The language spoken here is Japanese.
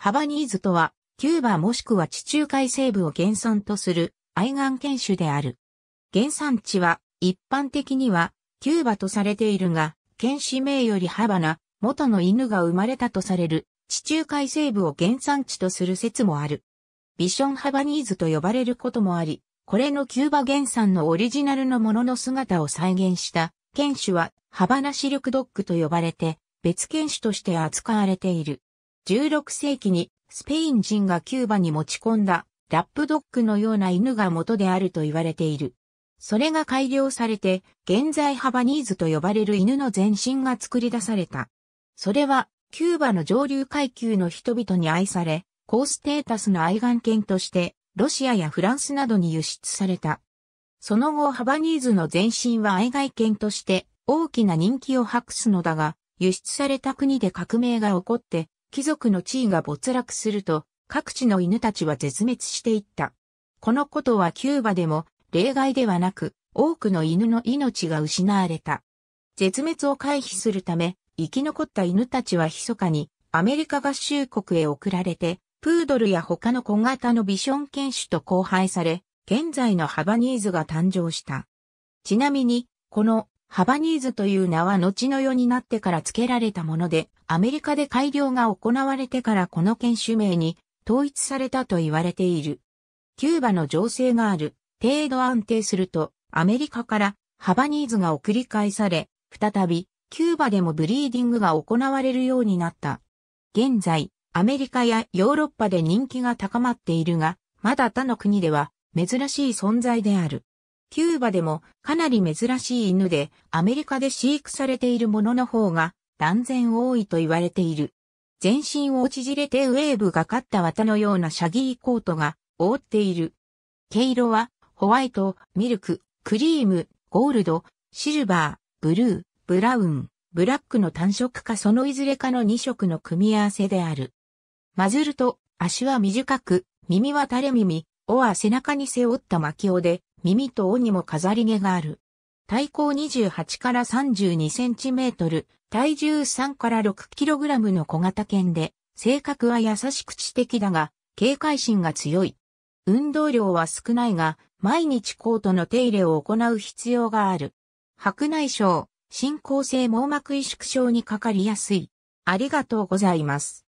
ハバニーズとは、キューバもしくは地中海西部を原産とする愛玩犬種である。原産地は、一般的には、キューバとされているが、犬種名よりハバナ、元の犬が生まれたとされる、地中海西部を原産地とする説もある。ビションハバニーズと呼ばれることもあり、これのキューバ原産のオリジナルのものの姿を再現した犬種はハバナシルクドッグと呼ばれて別犬種として扱われている。16世紀にスペイン人がキューバに持ち込んだラップドッグのような犬が元であると言われている。それが改良されて、現在ハバニーズと呼ばれる犬の全身が作り出された。それは、キューバの上流階級の人々に愛され、高ステータスの愛玩犬として、ロシアやフランスなどに輸出された。その後、ハバニーズの前身は愛外犬として、大きな人気を博すのだが、輸出された国で革命が起こって、貴族の地位が没落すると、各地の犬たちは絶滅していった。このことはキューバでも例外ではなく、多くの犬の命が失われた。絶滅を回避するため、生き残った犬たちは密かにアメリカ合衆国へ送られて、プードルや他の小型のビション犬種と交配され、現在のハバニーズが誕生した。ちなみに、このハバニーズという名は後の世になってから付けられたもので、アメリカで改良が行われてからこの犬種名に統一されたと言われている。キューバの情勢がある程度安定すると、アメリカからハバニーズが送り返され、再びキューバでもブリーディングが行われるようになった。現在、アメリカやヨーロッパで人気が高まっているが、まだ他の国では珍しい存在である。キューバでもかなり珍しい犬で、アメリカで飼育されているものの方が断然多いと言われている。全身を縮れてウェーブがかった綿のようなシャギーコートが覆っている。毛色はホワイト、ミルク、クリーム、ゴールド、シルバー、ブルー、ブラウン、ブラックの単色かそのいずれかの2色の組み合わせである。マズルと足は短く、耳は垂れ耳、尾は背中に背負った巻き尾で、耳と尾にも飾り毛がある。体高28から32センチメートル、体重3から6キログラムの小型犬で、性格は優しく知的だが、警戒心が強い。運動量は少ないが、毎日コートの手入れを行う必要がある。白内障、進行性網膜萎縮症にかかりやすい。ありがとうございます。